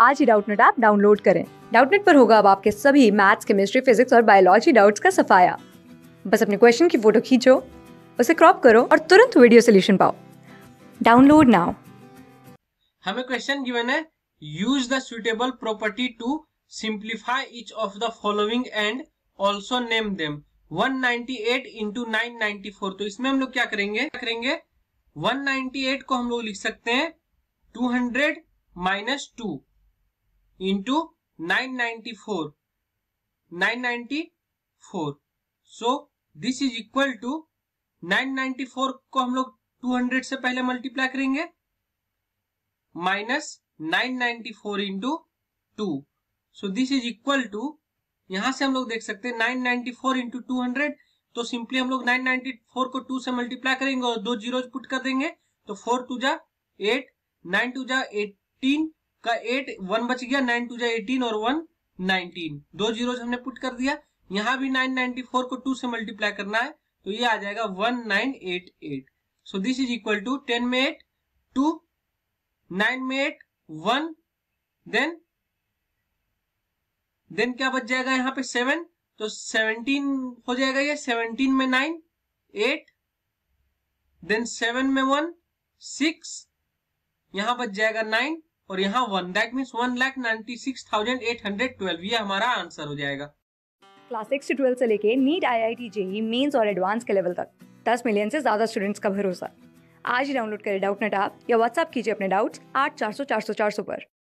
आज ही Doubtnut app download करें डाउटनेट पर होगा अब आपके सभी मैथ्स केमिस्ट्री फिजिक्स और बायोलॉजी डाउट्स का सफाया बस अपने क्वेश्चन की फोटो खींचो उसे क्रॉप करो और तुरंत वीडियो सोल्यूशन पाओ डाउनलोड नाउ हमें क्वेश्चन गिवन है use the suitable property to simplify each of the following and also name them 198 into 994 तो इसमें हम लोग क्या करेंगे क्या करेंगे 198 को हम लोग लिख सकते हैं 200 hundred minus two into nine ninety four nine ninety four so this is equal to nine ninety four को हम लोग टू हंड्रेड से पहले मल्टीप्लाई करेंगे minus nine ninety four into two so this is equal to यहां से हम लोग देख सकते हैं nine ninety four into two hundred तो सिंपली हम लोग नाइन नाइनटी फोर को टू से मल्टीप्लाई करेंगे और दो जीरो पुट कर देंगे तो फोर टू जा एट नाइन टू जा एटीन का एट वन बच गया नाइन टू जा एटीन और वन नाइनटीन दो जीरो हमने पुट कर दिया यहाँ भी नाइन नाइनटी फोर को टू से मल्टीप्लाई करना है तो ये आ जाएगा one nine eight eight so this is equal to ten में एट टू नाइन में एट वन देन देन क्या बच जाएगा यहाँ पे सेवन तो सेवनटीन हो जाएगा ये सेवनटीन में नाइन एट देन सेवन में वन सिक्स यहां बच जाएगा नाइन और यहाँ one that mean one lakh ninety six thousand eight hundred twelve ये हमारा आंसर हो जाएगा क्लास सिक्स ट्वेल्व से लेके NEET I I T JEE mains और एडवांस के लेवल तक दस मिलियन से ज्यादा स्टूडेंट्स का भरोसा आज ही डाउनलोड करें डाउट नेट आप या व्हाट्सअप कीजिए अपने डाउट्स आठ चार सौ चार सौ चार सौ पर